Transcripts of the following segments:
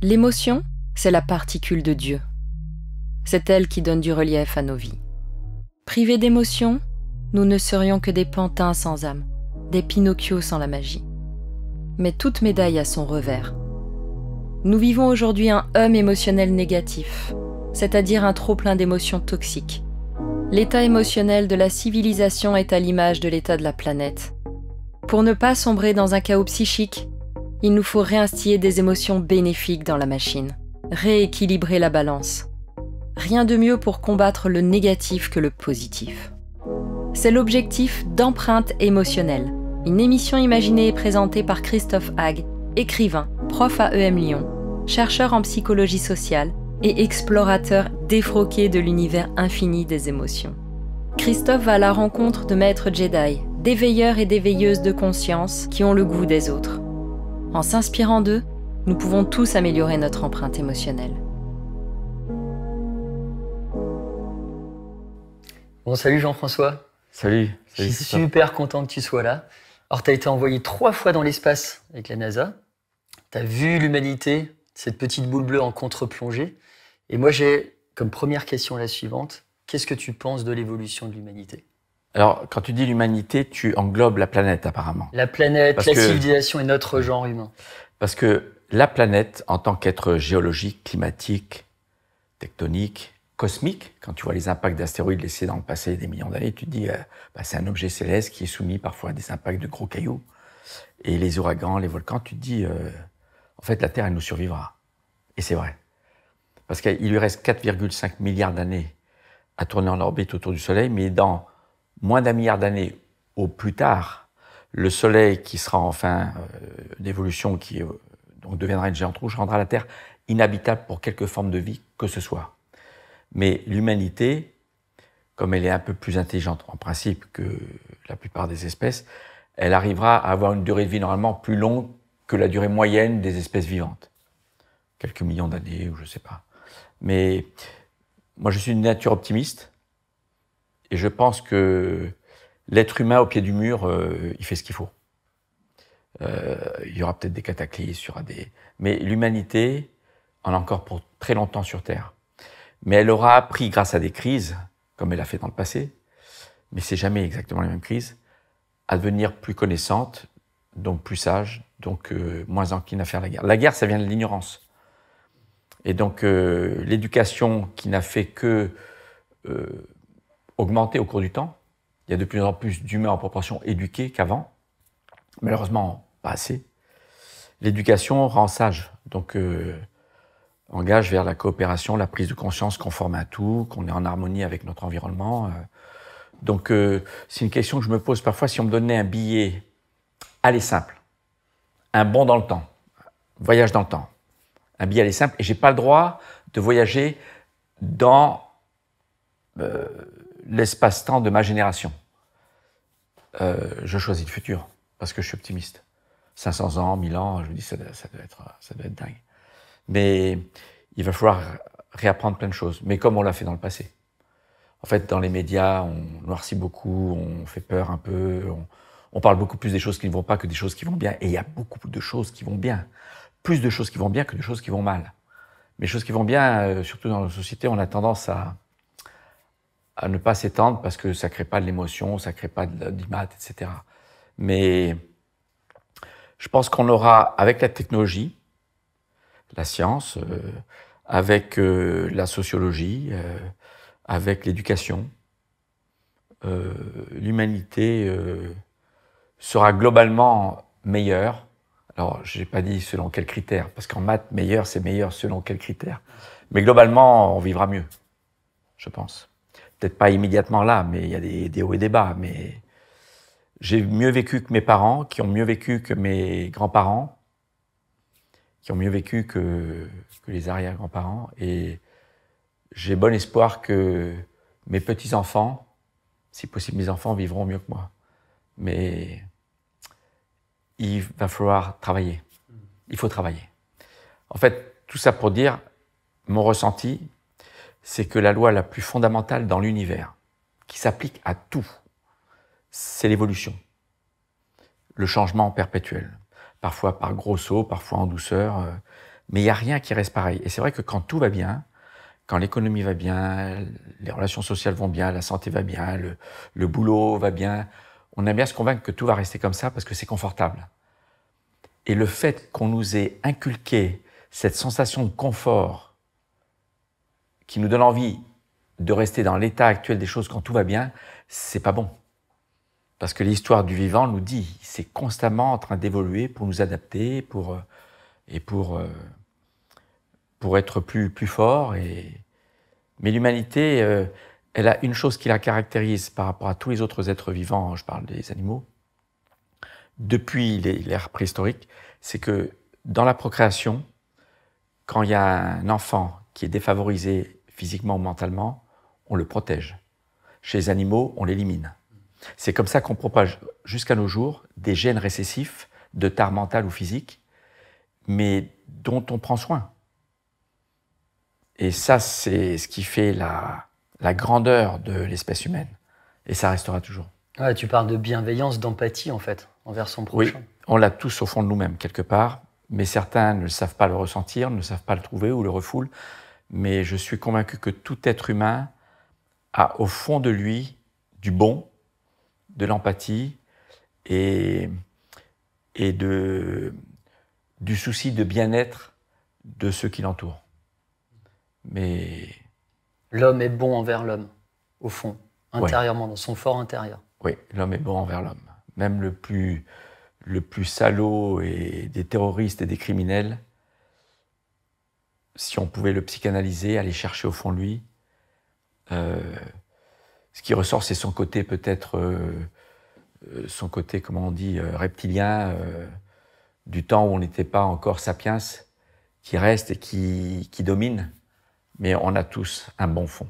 L'émotion, c'est la particule de Dieu. C'est elle qui donne du relief à nos vies. Privés d'émotion, nous ne serions que des pantins sans âme, des Pinocchio sans la magie. Mais toute médaille a son revers. Nous vivons aujourd'hui un homme émotionnel négatif, c'est-à-dire un trop-plein d'émotions toxiques. L'état émotionnel de la civilisation est à l'image de l'état de la planète. Pour ne pas sombrer dans un chaos psychique, il nous faut réinstiller des émotions bénéfiques dans la machine, rééquilibrer la balance. Rien de mieux pour combattre le négatif que le positif. C'est l'objectif d'empreinte émotionnelle, une émission imaginée et présentée par Christophe Hague, écrivain, prof à EM Lyon, chercheur en psychologie sociale et explorateur défroqué de l'univers infini des émotions. Christophe va à la rencontre de maîtres Jedi, d'éveilleurs et d'éveilleuses de conscience qui ont le goût des autres. En s'inspirant d'eux, nous pouvons tous améliorer notre empreinte émotionnelle. Bon, salut Jean-François. Salut. Je suis super content que tu sois là. Alors, tu as été envoyé trois fois dans l'espace avec la NASA. Tu as vu l'humanité, cette petite boule bleue en contre-plongée. Et moi, j'ai comme première question la suivante. Qu'est-ce que tu penses de l'évolution de l'humanité alors, quand tu dis l'humanité, tu englobes la planète apparemment. La planète, la civilisation et notre genre humain. Parce que la planète, en tant qu'être géologique, climatique, tectonique, cosmique, quand tu vois les impacts d'astéroïdes laissés dans le passé des millions d'années, tu te dis, euh, bah, c'est un objet céleste qui est soumis parfois à des impacts de gros cailloux. Et les ouragans, les volcans, tu te dis, euh, en fait, la Terre, elle nous survivra. Et c'est vrai. Parce qu'il lui reste 4,5 milliards d'années à tourner en orbite autour du Soleil, mais dans moins d'un milliard d'années au plus tard, le Soleil qui sera enfin euh, d'évolution, qui euh, deviendra une géante rouge, rendra la Terre inhabitable pour quelque forme de vie que ce soit. Mais l'humanité, comme elle est un peu plus intelligente en principe que la plupart des espèces, elle arrivera à avoir une durée de vie normalement plus longue que la durée moyenne des espèces vivantes. Quelques millions d'années, ou je ne sais pas. Mais moi, je suis une nature optimiste. Et je pense que l'être humain au pied du mur, euh, il fait ce qu'il faut. Euh, il y aura peut-être des cataclysmes, il y aura des... Mais l'humanité en a encore pour très longtemps sur Terre. Mais elle aura appris grâce à des crises, comme elle a fait dans le passé, mais c'est jamais exactement la même crise, à devenir plus connaissante, donc plus sage, donc euh, moins encline à faire la guerre. La guerre, ça vient de l'ignorance. Et donc l'éducation qui n'a fait que augmenté au cours du temps. Il y a de plus en plus d'humains en proportion éduqués qu'avant. Malheureusement, pas assez. L'éducation rend sage, donc euh, engage vers la coopération, la prise de conscience qu'on forme un tout, qu'on est en harmonie avec notre environnement. Euh. Donc euh, c'est une question que je me pose parfois. Si on me donnait un billet, allez simple, un bon dans le temps, voyage dans le temps, un billet aller simple, et j'ai pas le droit de voyager dans l'espace-temps de ma génération. Euh, je choisis le futur, parce que je suis optimiste. 500 ans, 1000 ans, je me dis, ça, ça, doit être, ça doit être dingue. Mais il va falloir réapprendre plein de choses, mais comme on l'a fait dans le passé. En fait, dans les médias, on noircit beaucoup, on fait peur un peu, on, parle beaucoup plus des choses qui ne vont pas que des choses qui vont bien. Et il y a beaucoup de choses qui vont bien. Plus de choses qui vont bien que de choses qui vont mal. Mais les choses qui vont bien, euh, surtout dans la société, on a tendance à, à ne pas s'étendre parce que ça ne crée pas de l'émotion, ça ne crée pas maths etc. Mais je pense qu'on aura, avec la technologie, la science, euh, avec euh, la sociologie, euh, avec l'éducation, l'humanité sera globalement meilleure. Alors, je n'ai pas dit selon quels critères, parce qu'en maths, meilleur, c'est meilleur selon quels critères. Mais globalement, on vivra mieux, je pense peut-être pas immédiatement là, mais il y a des, hauts et des bas. Mais j'ai mieux vécu que mes parents, qui ont mieux vécu que mes grands-parents, qui ont mieux vécu que, que les arrière-grands-parents. Et j'ai bon espoir que mes petits-enfants, si possible mes enfants, vivront mieux que moi. Mais il va falloir travailler. Il faut travailler. En fait, tout ça pour dire, mon ressenti, c'est que la loi la plus fondamentale dans l'univers, qui s'applique à tout, c'est l'évolution, le changement perpétuel, parfois par gros sauts, parfois en douceur, euh, mais il n'y a rien qui reste pareil. Et c'est vrai que quand tout va bien, quand l'économie va bien, les relations sociales vont bien, la santé va bien, le, le boulot va bien, on aime bien se convaincre que tout va rester comme ça parce que c'est confortable. Et le fait qu'on nous ait inculqué cette sensation de confort qui nous donne envie de rester dans l'état actuel des choses quand tout va bien, c'est pas bon. Parce que l'histoire du vivant nous dit, c'est constamment en train d'évoluer pour nous adapter, pour euh, et pour euh, pour être plus plus fort. Et mais l'humanité, euh, elle a une chose qui la caractérise par rapport à tous les autres êtres vivants. Je parle des animaux. Depuis l'ère préhistorique, c'est que dans la procréation, quand il y a un enfant qui est défavorisé physiquement, ou mentalement, on le protège. Chez les animaux, on l'élimine. C'est comme ça qu'on propage jusqu'à nos jours des gènes récessifs de tard mental ou physique, mais dont on prend soin. Et ça, c'est ce qui fait la, grandeur de l'espèce humaine. Et ça restera toujours. tu parles de bienveillance, d'empathie, en fait, envers son prochain. Oui, on l'a tous au fond de nous-mêmes, quelque part, mais certains ne savent pas le ressentir, ne savent pas le trouver ou le refoulent mais je suis convaincu que tout être humain a au fond de lui du bon, de l'empathie et, et de, du souci de bien-être de ceux qui l'entourent. Mais. L'homme est bon envers l'homme, au fond, intérieurement, dans son fort intérieur. Oui, l'homme est bon envers l'homme. Même le plus, le plus salaud et des terroristes et des criminels si on pouvait le psychanalyser, aller chercher au fond de lui, euh, ce qui ressort, c'est son côté peut-être, euh, euh, son côté, comment on dit, reptilien, du temps où on n'était pas encore sapiens, qui reste et qui, qui, domine. Mais on a tous un bon fond.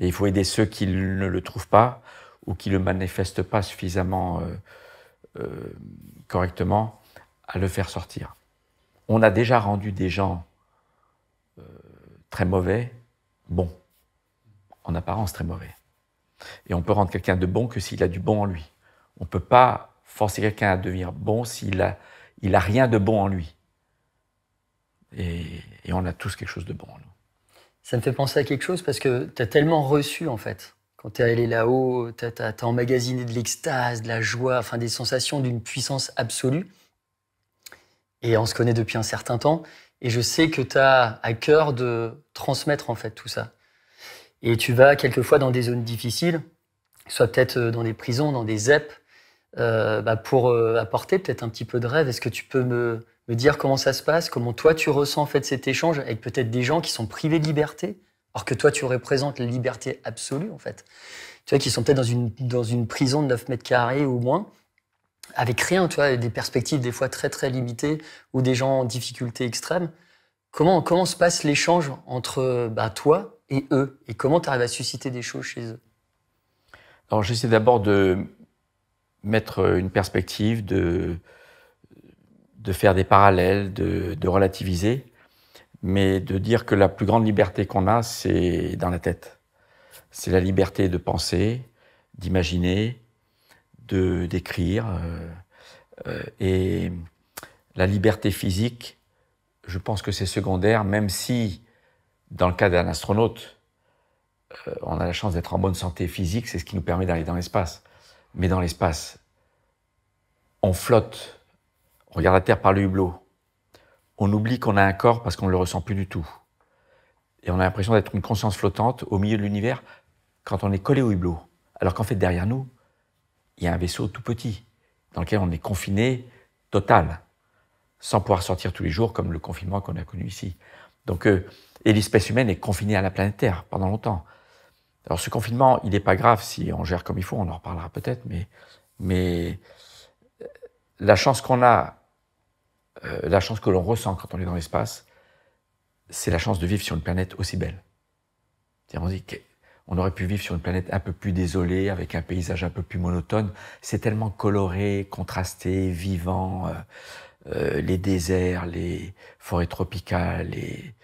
Et il faut aider ceux qui ne le trouvent pas ou qui ne le manifestent pas suffisamment correctement à le faire sortir. On a déjà rendu des gens très mauvais, bon. En apparence très mauvais. Et on peut rendre quelqu'un de bon que s'il a du bon en lui. On ne peut pas forcer quelqu'un à devenir bon s'il a, il a rien de bon en lui. Et, on a tous quelque chose de bon en nous. Ça me fait penser à quelque chose parce que tu as tellement reçu en fait. Quand tu es allé là-haut, tu as, as, emmagasiné de l'extase, de la joie, enfin des sensations d'une puissance absolue. Et on se connaît depuis un certain temps. Et je sais que tu as à cœur de transmettre en fait tout ça. Et tu vas quelquefois dans des zones difficiles, soit peut-être euh, dans des prisons, dans des ZEP, euh, bah, pour euh, apporter peut-être un petit peu de rêve. Est-ce que tu peux me, dire comment ça se passe, comment toi tu ressens en fait cet échange avec peut-être des gens qui sont privés de liberté, alors que toi tu représentes la liberté absolue en fait. Tu vois, qui sont peut-être dans une, prison de 9 mètres carrés au moins, avec rien, tu vois, des perspectives des fois très très limitées ou des gens en difficulté extrême. Comment, se passe l'échange entre bah, toi et eux Et comment tu arrives à susciter des choses chez eux Alors j'essaie d'abord de mettre euh, une perspective, de, faire des parallèles, de relativiser, mais de dire que la plus grande liberté qu'on a, c'est dans la tête. C'est la liberté de penser, d'imaginer, de d'écrire. Euh, euh, et la liberté physique, je pense que c'est secondaire, même si, dans le cas d'un astronaute, euh, on a la chance d'être en bonne santé physique, c'est ce qui nous permet d'aller dans l'espace. Mais dans l'espace, on flotte, on regarde la Terre par le hublot, on oublie qu'on a un corps parce qu'on ne le ressent plus du tout. Et on a l'impression d'être une conscience flottante au milieu de l'univers quand on est collé au hublot. Alors qu'en fait, derrière nous, il y a un vaisseau tout petit dans lequel on est confiné total, sans pouvoir sortir tous les jours comme le confinement qu'on a connu ici. Donc, euh, et l'espèce humaine est confinée à la planète Terre pendant longtemps. Alors ce confinement, il n'est pas grave si on gère comme il faut, on en reparlera peut-être, mais, mais euh, la chance qu'on a, euh, la chance que l'on ressent quand on est dans l'espace, c'est la chance de vivre sur une planète aussi belle. On dit, on aurait pu vivre sur une planète un peu plus désolée, avec un paysage un peu plus monotone. C'est tellement coloré, contrasté, vivant. Euh, euh, les déserts, les forêts tropicales, les,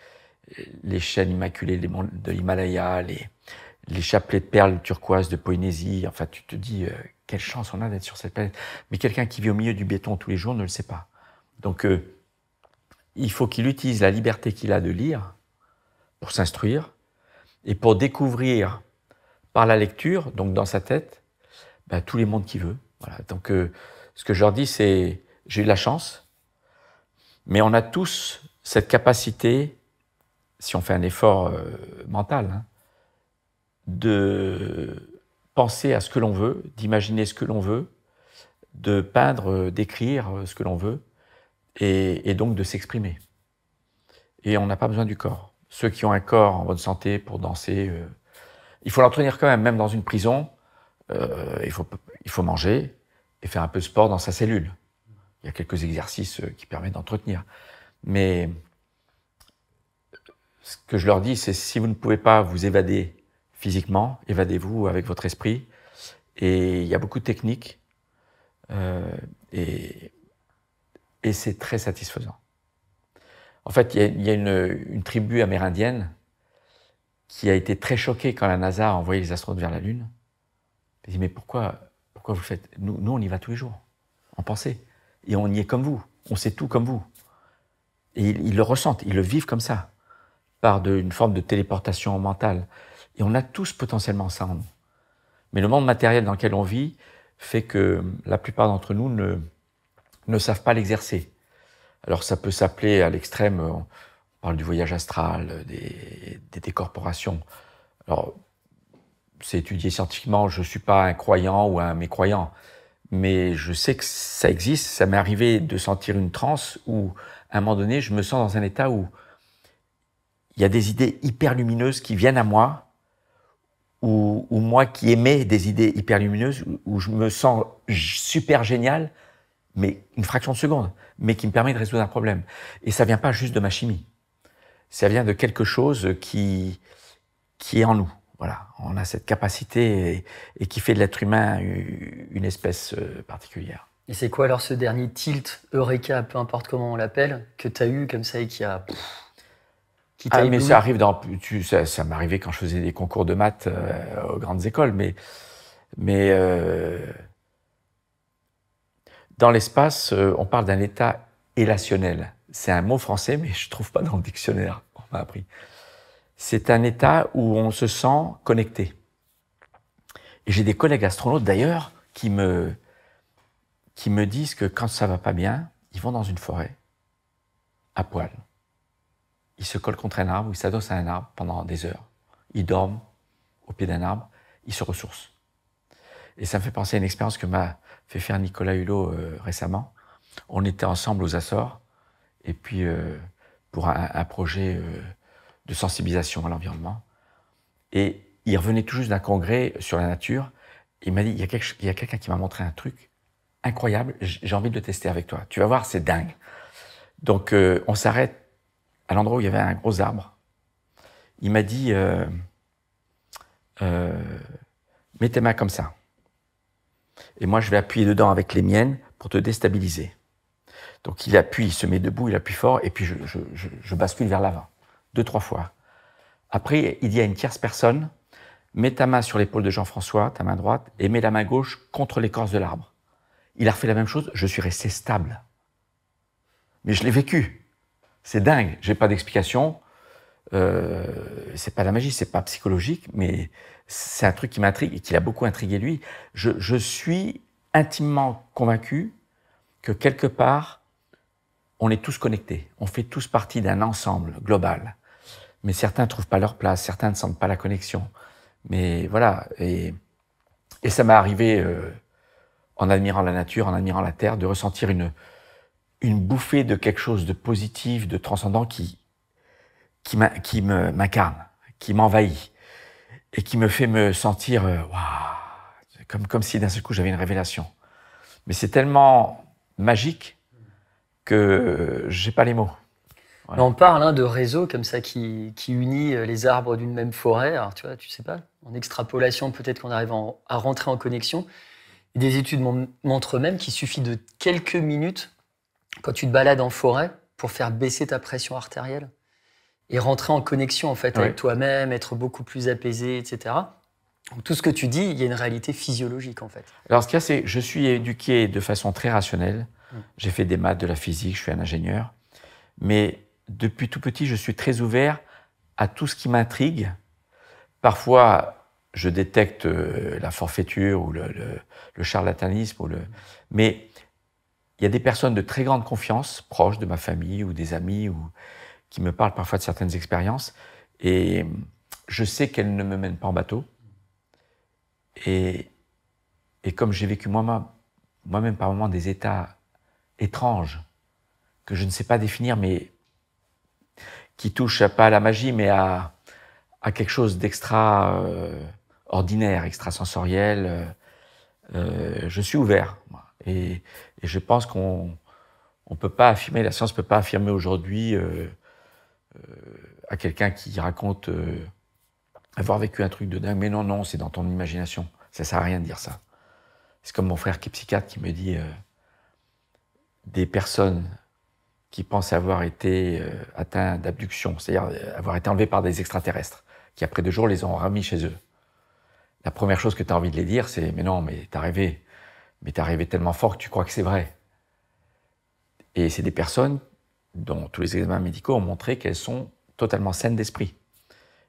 les chaînes immaculées de l'Himalaya, les, les chapelets de perles turquoises de Polynésie. Enfin, tu te dis, euh, quelle chance on a d'être sur cette planète. Mais quelqu'un qui vit au milieu du béton tous les jours ne le sait pas. Donc, il faut qu'il utilise la liberté qu'il a de lire pour s'instruire, et pour découvrir par la lecture, donc dans sa tête, ben, tous les mondes qui veut. Voilà. Donc, euh, ce que je leur dis, c'est j'ai eu de la chance, mais on a tous cette capacité, si on fait un effort euh, mental, hein, de penser à ce que l'on veut, d'imaginer ce que l'on veut, de peindre, euh, d'écrire ce que l'on veut, et donc de s'exprimer. Et on n'a pas besoin du corps ceux qui ont un corps en bonne santé pour danser, euh, il faut l'entretenir quand même, même dans une prison. Euh, il, faut, il faut manger et faire un peu de sport dans sa cellule. Il y a quelques exercices euh, qui permettent d'entretenir. Mais ce que je leur dis, c'est si vous ne pouvez pas vous évader physiquement, évadez-vous avec votre esprit. Et il y a beaucoup de techniques. Euh, et, et c'est très satisfaisant. En fait, il y a, une, tribu amérindienne qui a été très choquée quand la NASA a envoyé les astronautes vers la Lune. Elle dit, mais pourquoi, pourquoi vous faites nous, nous, on y va tous les jours, en pensée. Et on y est comme vous, on sait tout comme vous. Et ils, le ressentent, ils le vivent comme ça, par une forme de téléportation mentale. Et on a tous potentiellement ça en nous. Mais le monde matériel dans lequel on vit fait que la plupart d'entre nous ne, ne savent pas l'exercer. Alors ça peut s'appeler à l'extrême, euh, on parle du voyage astral, euh, des, des décorporations. Alors c'est étudié scientifiquement, je ne suis pas un croyant ou un mécroyant, mais je sais que ça existe, ça m'est arrivé de sentir une transe où à un moment donné je me sens dans un état où il y a des idées hyper lumineuses qui viennent à moi, ou, moi qui émets des idées hyper lumineuses, où je me sens super génial, mais une fraction de seconde, mais qui me permet de résoudre un problème. Et ça vient pas juste de ma chimie. Ça vient de quelque chose qui, qui est en nous. Voilà. On a cette capacité et, qui fait de l'être humain une espèce euh, particulière. Et c'est quoi alors ce dernier tilt, Eureka, peu importe comment on l'appelle, que tu as eu comme ça et qui a. Qui ah, mais ça arrive dans. ça, m'arrivait quand je faisais des concours de maths euh, aux grandes écoles, mais. Mais. Euh, dans l'espace, euh, on parle d'un état élationnel. C'est un mot français, mais je ne trouve pas dans le dictionnaire. On m'a appris. C'est un état où on se sent connecté. j'ai des collègues astronautes d'ailleurs qui me, qui me disent que quand ça va pas bien, ils vont dans une forêt, à poil. Ils se collent contre un arbre, ils s'adossent à un arbre pendant des heures. Ils dorment au pied d'un arbre, ils se ressourcent. Et ça me fait penser à une expérience que m'a fait faire Nicolas Hulot euh, récemment. On était ensemble aux Açores, et puis euh, pour un, projet euh, de sensibilisation à l'environnement. Et il revenait tout juste d'un congrès sur la nature. Il m'a dit, il y a, quelqu'un qui m'a montré un truc incroyable, j'ai envie de le tester avec toi. Tu vas voir, c'est dingue. Donc on s'arrête à l'endroit où il y avait un gros arbre. Il m'a dit, mets tes mains comme ça. Et moi, je vais appuyer dedans avec les miennes pour te déstabiliser. Donc il appuie, il se met debout, il appuie fort, et puis je, bascule vers l'avant. Deux, trois fois. Après, il y a une tierce personne. Mets ta main sur l'épaule de Jean-François, ta main droite, et mets la main gauche contre l'écorce de l'arbre. Il a refait la même chose, je suis resté stable. Mais je l'ai vécu. C'est dingue, j'ai pas d'explication, euh, c'est pas de la magie, c'est pas psychologique, mais c'est un truc qui m'intrigue et qui l'a beaucoup intrigué lui. Je, suis intimement convaincu que quelque part, on est tous connectés, on fait tous partie d'un ensemble global. Mais certains ne trouvent pas leur place, certains ne sentent pas la connexion. Mais voilà, et, et ça m'est arrivé euh, en admirant la nature, en admirant la terre, de ressentir une, une bouffée de quelque chose de positif, de transcendant qui, qui m'incarne, qui m'envahit et qui me fait me sentir euh, comme, comme si d'un seul coup j'avais une révélation. Mais c'est tellement magique que j'ai pas les mots. On parle hein, de réseau comme ça qui, qui unit euh, les arbres d'une même forêt. Alors tu vois, tu sais pas, en extrapolation, peut-être qu'on arrive à rentrer en connexion. Des études montrent même qu'il suffit de quelques minutes quand tu te balades en forêt pour faire baisser ta pression artérielle et rentrer en connexion en fait avec toi-même, être beaucoup plus apaisé, etc. Donc, tout ce que tu dis, il y a une réalité physiologique en fait. Alors ce qu'il y a, c'est je suis éduqué de façon très rationnelle. Mm. J'ai fait des maths, de la physique, je suis un ingénieur. Mais depuis tout petit, je suis très ouvert à tout ce qui m'intrigue. Parfois, je détecte euh, la forfaiture ou le, charlatanisme. Mais il y a des personnes de très grande confiance, proches de ma famille ou des amis, ou qui me parle parfois de certaines expériences. Et je sais qu'elles ne me mènent pas en bateau. Et, et comme j'ai vécu moi-même moi par moments des états étranges que je ne sais pas définir, mais qui touchent pas à la magie, mais à, à quelque chose d'extra euh, ordinaire, extrasensoriel, euh, euh, je suis ouvert. Et, et, je pense qu'on ne peut pas affirmer, la science ne peut pas affirmer aujourd'hui à quelqu'un qui raconte euh, avoir vécu un truc de dingue. Mais non, non, c'est dans ton imagination. Ça sert à rien de dire ça. C'est comme mon frère qui est psychiatre qui me dit euh, des personnes qui pensent avoir été atteint euh, atteintes d'abduction, c'est-à-dire avoir été enlevées par des extraterrestres, qui après deux jours les ont ramis chez eux. La première chose que tu as envie de les dire, c'est Mais non, mais t'as rêvé. Mais t'as rêvé tellement fort que tu crois que c'est vrai. Et c'est des personnes dont tous les examens médicaux ont montré qu'elles sont totalement saines d'esprit.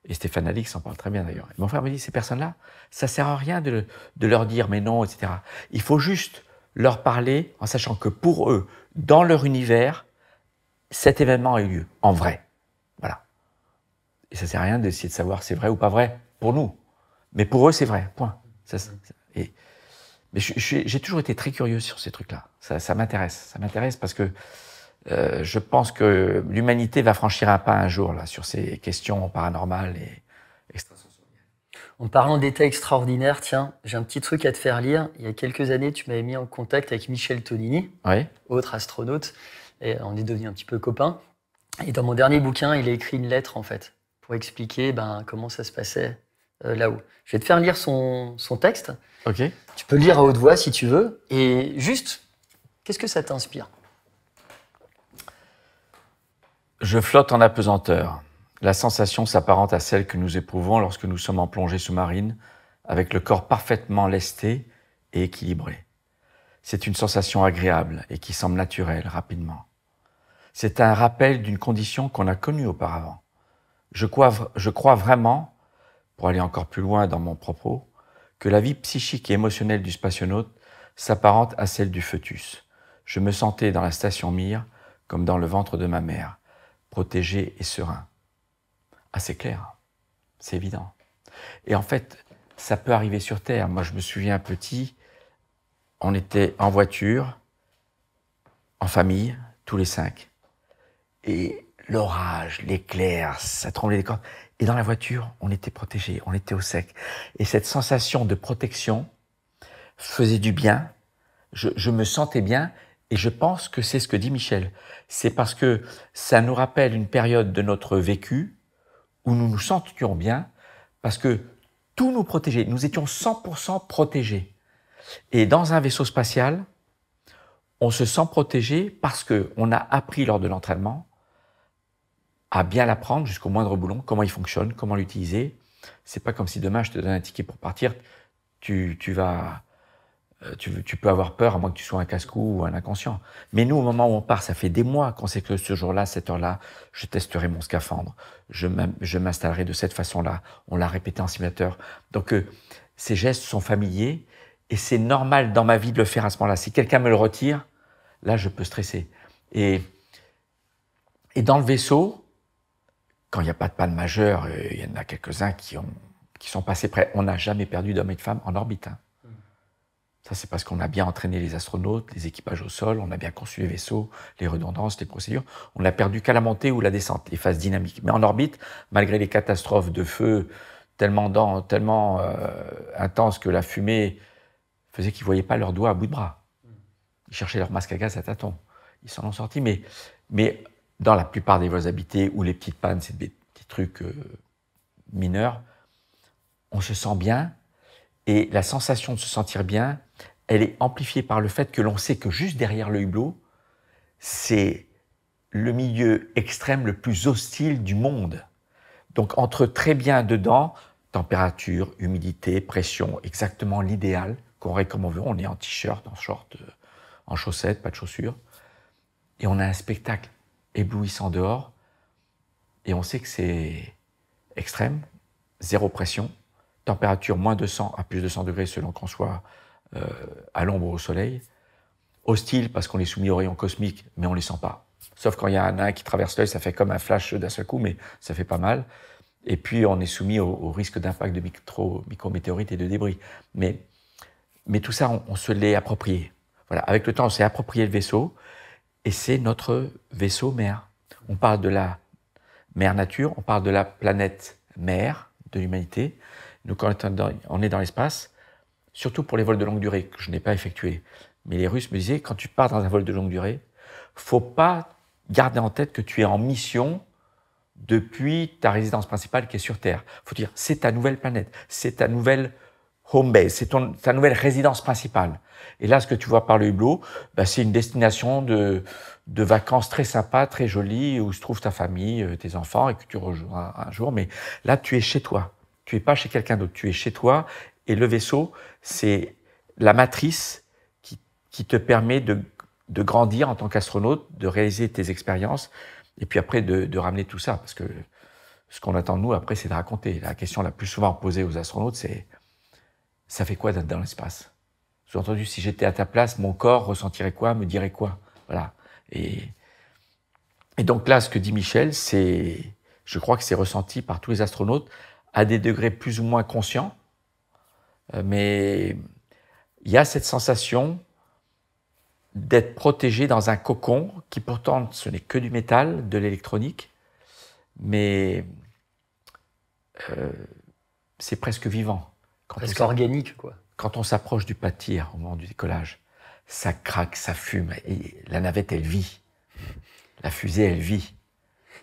Et Stéphane Alix en parle très bien d'ailleurs. Mon frère me dit, ces personnes-là, ça sert à rien de, de, leur dire mais non, etc. Il faut juste leur parler en sachant que pour eux, dans leur univers, cet événement a eu lieu, en vrai. Voilà. Et ça sert à rien d'essayer de savoir c'est vrai ou pas vrai, pour nous. Mais pour eux, c'est vrai, point. et, mais j'ai toujours été très curieux sur ces trucs-là. Ça, m'intéresse. Ça m'intéresse parce que euh, je pense que l'humanité va franchir un pas un jour là sur ces questions paranormales et extrasensorielles. En parlant d'état extraordinaire, tiens, j'ai un petit truc à te faire lire. Il y a quelques années, tu m'avais mis en contact avec Michel Tonini, autre astronaute, et on est devenu un petit peu copains. Et dans mon dernier bouquin, il a écrit une lettre en fait pour expliquer ben, comment ça se passait euh, là-haut. Je vais te faire lire son, son texte. Ok. Tu peux lire à haute voix si tu veux. Et juste, qu'est-ce que ça t'inspire je flotte en apesanteur. La sensation s'apparente à celle que nous éprouvons lorsque nous sommes en plongée sous-marine, avec le corps parfaitement lesté et équilibré. C'est une sensation agréable et qui semble naturelle rapidement. C'est un rappel d'une condition qu'on a connue auparavant. Je crois, vraiment, pour aller encore plus loin dans mon propos, que la vie psychique et émotionnelle du spationaute s'apparente à celle du foetus. Je me sentais dans la station Mire comme dans le ventre de ma mère protégé et serein. Ah, c'est clair, c'est évident. Et en fait, ça peut arriver sur Terre. Moi, je me souviens petit, on était en voiture, en famille, tous les cinq. Et l'orage, l'éclair, ça tremblait les cordes. Et dans la voiture, on était protégé, on était au sec. Et cette sensation de protection faisait du bien. je me sentais bien et je pense que c'est ce que dit Michel. C'est parce que ça nous rappelle une période de notre vécu où nous nous sentions bien, parce que tout nous protégeait. Nous étions 100% protégés. Et dans un vaisseau spatial, on se sent protégé parce que on a appris lors de l'entraînement à bien l'apprendre jusqu'au moindre boulon, comment il fonctionne, comment l'utiliser. C'est pas comme si demain je te donne un ticket pour partir, tu, tu vas euh, tu, peux avoir peur, à moins que tu sois un casse-cou ou un inconscient. Mais nous, au moment où on part, ça fait des mois qu'on sait que ce jour-là, cette heure-là, je testerai mon scaphandre, je m'installerai de cette façon-là. On l'a répété en simulateur. Donc, euh, ces gestes sont familiers et c'est normal dans ma vie de le faire à ce moment-là. Si quelqu'un me le retire, là, je peux stresser. Et, et dans le vaisseau, quand il n'y a pas de panne majeure, euh, il y en a quelques-uns qui, qui sont passés près. On n'a jamais perdu d'homme et de femmes en orbite. Hein. Ça, c'est parce qu'on a bien entraîné les astronautes, les équipages au sol, on a bien conçu les vaisseaux, les redondances, les procédures. On n'a perdu qu'à la montée ou la descente, les phases dynamiques. Mais en orbite, malgré les catastrophes de feu tellement, dans, tellement euh, intenses que la fumée faisait qu'ils ne voyaient pas leurs doigts à bout de bras. Ils cherchaient leur masque à gaz à tâtons. Ils s'en ont sortis, mais, mais dans la plupart des voies habitées où les petites pannes, c'est des, petits trucs euh, mineurs, on se sent bien. Et la sensation de se sentir bien, elle est amplifiée par le fait que l'on sait que juste derrière le hublot, c'est le milieu extrême le plus hostile du monde. Donc entre très bien dedans, température, humidité, pression, exactement l'idéal qu'on aurait comme on veut. On est en t-shirt, en short, euh, en chaussettes, pas de chaussures. Et on a un spectacle éblouissant dehors. Et on sait que c'est extrême, zéro pression, température moins de 100 à plus de 100 degrés selon qu'on soit euh, à l'ombre au soleil, hostile parce qu'on est soumis aux rayons cosmiques, mais on les sent pas. Sauf quand il y a un nain qui traverse l'œil, ça fait comme un flash d'un seul coup, mais ça fait pas mal. Et puis on est soumis au, risque d'impact de micro, météorites et de débris. Mais, mais tout ça, on, se l'est approprié. Voilà, avec le temps, on s'est approprié le vaisseau, et c'est notre vaisseau mère. On parle de la mère nature, on parle de la planète mère de l'humanité. Nous, quand on est dans, l'espace, surtout pour les vols de longue durée, que je n'ai pas effectués. Mais les Russes me disaient, quand tu pars dans un vol de longue durée, faut pas garder en tête que tu es en mission depuis ta résidence principale qui est sur Terre. faut dire, c'est ta nouvelle planète, c'est ta nouvelle home base, c'est ta nouvelle résidence principale. Et là, ce que tu vois par le hublot, bah, c'est une destination de, de, vacances très sympa, très jolie, où se trouve ta famille, euh, tes enfants, et que tu rejoins un jour. Mais là, tu es chez toi. Tu es pas chez quelqu'un d'autre, tu es chez toi, et le vaisseau, c'est la matrice qui, qui te permet de, de, grandir en tant qu'astronaute, de réaliser tes expériences, et puis après de, de ramener tout ça. Parce que ce qu'on attend de nous après, c'est de raconter. La question la plus souvent posée aux astronautes, c'est ça fait quoi d'être dans l'espace Sous-entendu, si j'étais à ta place, mon corps ressentirait quoi, me dirait quoi Voilà. Et, et donc là, ce que dit Michel, c'est, je crois que c'est ressenti par tous les astronautes à des degrés plus ou moins conscients, euh, mais il y a cette sensation d'être protégé dans un cocon qui pourtant ce n'est que du métal, de l'électronique, mais euh, c'est presque vivant. Quand organique, quoi. Quand on s'approche du pâtir au moment du décollage, ça craque, ça fume, et la navette, elle vit. La fusée, elle vit.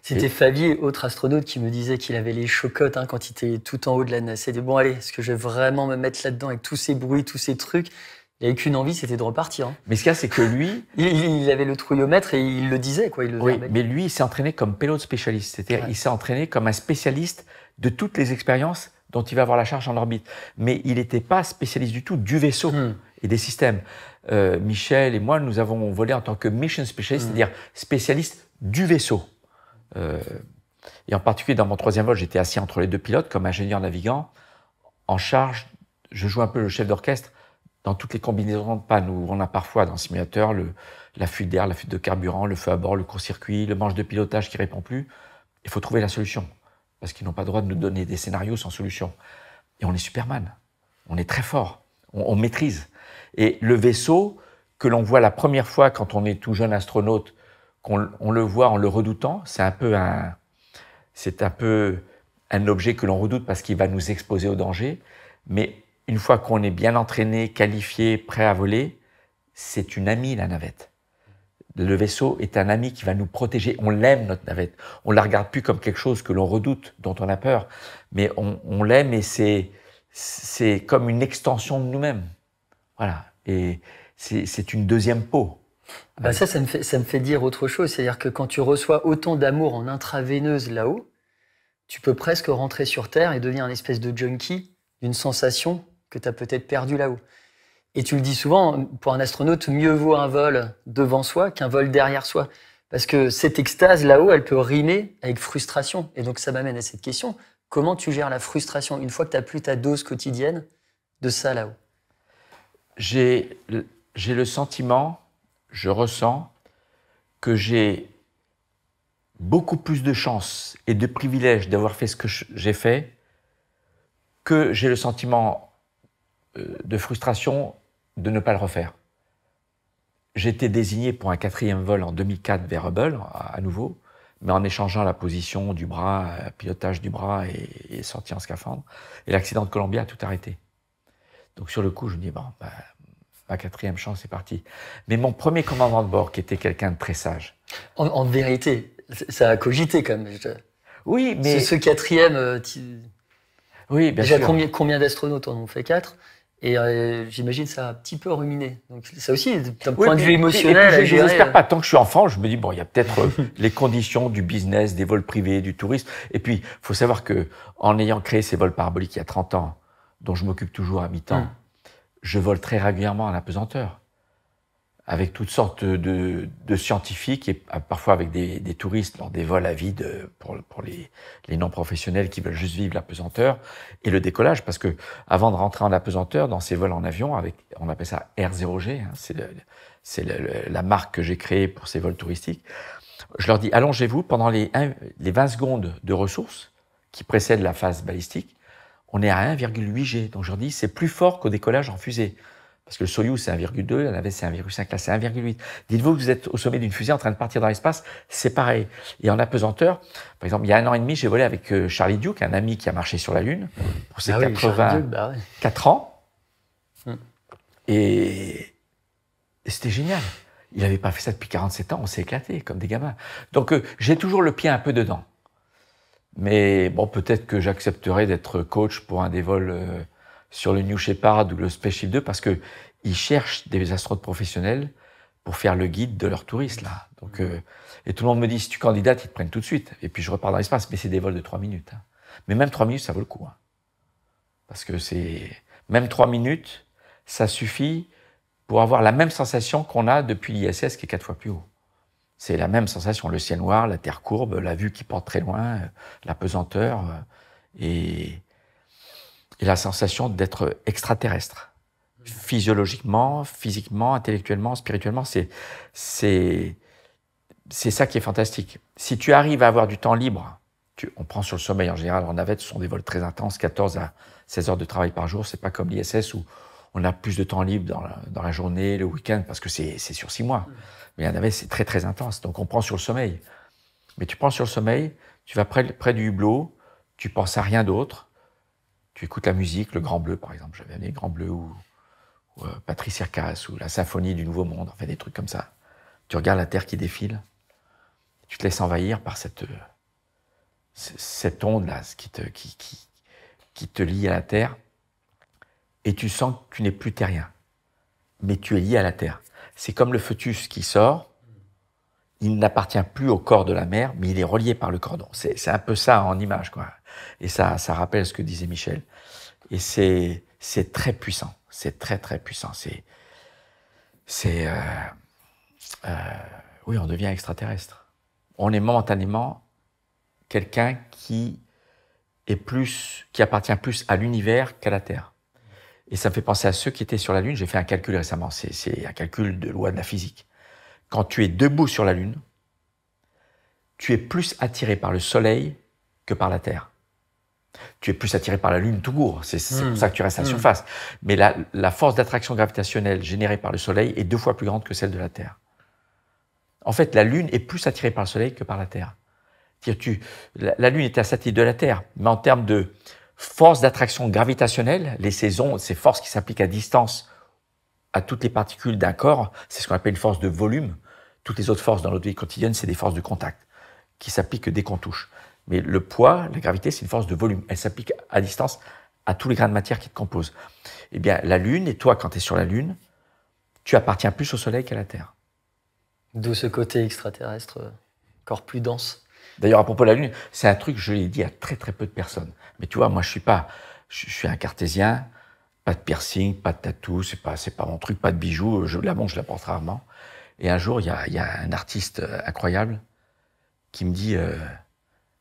C'était Fabien, autre astronaute, qui me disait qu'il avait les chocottes hein, quand il était tout en haut de la nasse. Il dit Bon, allez, est-ce que je vais vraiment me mettre là-dedans avec tous ces bruits, tous ces trucs il n'avait qu'une envie, c'était de repartir. Hein. Mais ce qu'il y a, c'est que lui. il, avait le trouillomètre et il le disait, quoi. oui, mais lui, il s'est entraîné comme pilote spécialiste. C'est-à-dire, il s'est entraîné comme un spécialiste de toutes les expériences dont il va avoir la charge en orbite. Mais il n'était pas spécialiste du tout du vaisseau hmm. et des systèmes. Euh, Michel et moi, nous avons volé en tant que mission specialist, hmm. c'est-à-dire spécialiste du vaisseau. Euh, et en particulier dans mon troisième vol, j'étais assis entre les deux pilotes comme ingénieur navigant, en charge, je joue un peu le chef d'orchestre dans toutes les combinaisons de panne où on a parfois dans le simulateur le, la fuite d'air, la fuite de carburant, le feu à bord, le court-circuit, le manche de pilotage qui répond plus. Il faut trouver la solution parce qu'ils n'ont pas le droit de nous donner des scénarios sans solution. Et on est Superman, on est très fort, on maîtrise. Et le vaisseau que l'on voit la première fois quand on est tout jeune astronaute on le voit en le redoutant. C'est un peu un, c'est un peu un objet que l'on redoute parce qu'il va nous exposer au danger. Mais une fois qu'on est bien entraîné, qualifié, prêt à voler, c'est une amie la navette. Le vaisseau est un ami qui va nous protéger. On l'aime notre navette. On la regarde plus comme quelque chose que l'on redoute, dont on a peur, mais on, l'aime et c'est c'est comme une extension de nous-mêmes. Voilà. Et c'est une deuxième peau. Bah, ça, ça me, fait, dire autre chose. C'est-à-dire que quand tu reçois autant d'amour en intraveineuse là-haut, tu peux presque rentrer sur Terre et devenir un espèce de junkie d'une sensation que tu as peut-être perdue là-haut. Et tu le dis souvent, pour un astronaute, mieux vaut un vol devant soi qu'un vol derrière soi. Parce que cette extase là-haut, elle peut rimer avec frustration. Et donc ça m'amène à cette question, comment tu gères la frustration une fois que tu n'as plus ta dose quotidienne de ça là-haut J'ai le sentiment je ressens que j'ai beaucoup plus de chance et de privilège d'avoir fait ce que j'ai fait que j'ai le sentiment euh, de frustration de ne pas le refaire. J'étais désigné pour un quatrième vol en 2004 vers Hubble, à nouveau, mais en échangeant la position du bras, euh, pilotage du bras et, sorti sortie en scaphandre. Et l'accident de Columbia a tout arrêté. Donc sur le coup, je me dis, bon, bah, ma quatrième chance est partie. Mais mon premier commandant de bord, qui était quelqu'un de très sage. En, vérité, ça a cogité quand même. Oui, mais. Ce, quatrième. Euh, oui, bien sûr. combien, d'astronautes en ont fait quatre et euh, j'imagine ça a un petit peu ruminé. Donc ça aussi, d'un point de vue émotionnel, et puis, je n'espère euh. pas. Tant que je suis enfant, je me dis bon, il y a peut-être les conditions du business, des vols privés, du tourisme. Et puis, faut savoir que en ayant créé ces vols paraboliques il y a 30 ans, dont je m'occupe toujours à mi-temps, hum je vole très régulièrement en apesanteur avec toutes sortes de, scientifiques et ah, parfois avec des, touristes dans des vols à vide euh, pour, les, non-professionnels qui veulent juste vivre l'apesanteur et le décollage, parce que avant de rentrer en apesanteur, dans ces vols en avion, avec, on appelle ça R0G, hein, c'est la marque que j'ai créée pour ces vols touristiques, je leur dis allongez-vous pendant les, les 20 secondes de ressources qui précèdent la phase balistique, on est à 1,8 G. Donc je leur dis, c'est plus fort qu'au décollage en fusée. Parce que le Soyuz, c'est 1,2, la navette, c'est 1,5, là, c'est 1,8. Dites-vous que vous êtes au sommet d'une fusée en train de partir dans l'espace, c'est pareil. Et en apesanteur, par exemple, il y a un an et demi, j'ai volé avec euh, Charlie Duke, un ami qui a marché sur la Lune, pour ses ah 84 bah ans. Hum. Et, c'était génial. Il n'avait pas fait ça depuis 47 ans, on s'est éclaté comme des gamins. Donc euh, j'ai toujours le pied un peu dedans. Mais bon, peut-être que j'accepterai d'être coach pour un des vols euh, sur le New Shepard ou le Spaceship 2 parce que ils cherchent des astronautes professionnels pour faire le guide de leurs touristes là. Donc, euh, et tout le monde me dit si tu candidates, ils te prennent tout de suite. Et puis je repars dans l'espace, mais c'est des vols de trois minutes. Hein. Mais même trois minutes, ça vaut le coup. Hein. Parce que c'est même trois minutes, ça suffit pour avoir la même sensation qu'on a depuis l'ISS qui est quatre fois plus haut. C'est la même sensation, le ciel noir, la terre courbe, la vue qui porte très loin, euh, la pesanteur euh, et, la sensation d'être extraterrestre. Physiologiquement, physiquement, intellectuellement, spirituellement, c'est c'est ça qui est fantastique. Si tu arrives à avoir du temps libre, on prend sur le sommeil en général en navette, ce sont des vols très intenses, 14 à 16 heures de travail par jour, c'est pas comme l'ISS où on a plus de temps libre dans la, journée, le week-end, parce que c'est sur six mois. Mm. Mais il y en avait, c'est très très intense. Donc on prend sur le sommeil. Mais tu prends sur le sommeil, tu vas près, du hublot, tu penses à rien d'autre, tu écoutes la musique, le Grand Bleu par exemple, j'avais aimé le Grand Bleu ou, euh, Patrice Circas, ou la Symphonie du Nouveau Monde, enfin des trucs comme ça. Tu regardes la Terre qui défile, tu te laisses envahir par cette, euh, cette onde-là qui te, qui te lie à la Terre et tu sens que tu n'es plus terrien, mais tu es lié à la terre. C'est comme le foetus qui sort, il n'appartient plus au corps de la mère, mais il est relié par le cordon. C'est un peu ça en image, quoi. Et ça, ça rappelle ce que disait Michel. Et c'est très puissant, c'est très très puissant. C'est c'est euh, euh, oui, on devient extraterrestre. On est momentanément quelqu'un qui est plus qui appartient plus à l'univers qu'à la Terre. Et ça me fait penser à ceux qui étaient sur la Lune. J'ai fait un calcul récemment. C'est un calcul de loi de la physique. Quand tu es debout sur la Lune, tu es plus attiré par le Soleil que par la Terre. Tu es plus attiré par la Lune tout court. C'est hmm. pour ça que tu restes à la hmm. surface. Mais la, force d'attraction gravitationnelle générée par le Soleil est deux fois plus grande que celle de la Terre. En fait, la Lune est plus attirée par le Soleil que par la Terre. tu, la, Lune est un satellite de la Terre, mais en termes de, Force d'attraction gravitationnelle, les saisons, ces forces qui s'appliquent à distance à toutes les particules d'un corps, c'est ce qu'on appelle une force de volume. Toutes les autres forces dans notre vie quotidienne, c'est des forces de contact qui s'appliquent dès qu'on touche. Mais le poids, la gravité, c'est une force de volume. Elle s'applique à distance à tous les grains de matière qui te composent. Eh bien, la Lune, et toi, quand tu es sur la Lune, tu appartiens plus au Soleil qu'à la Terre. D'où ce côté extraterrestre euh, corps plus dense. D'ailleurs, à propos de la Lune, c'est un truc, je l'ai dit à très très peu de personnes. Mais tu vois, moi, je suis pas, je, suis un cartésien, pas de piercing, pas de tatou, c'est pas, c'est pas mon truc, pas de bijoux. Je, la montre, je la porte rarement. Et un jour, il y a, y a, un artiste euh, incroyable qui me dit, euh,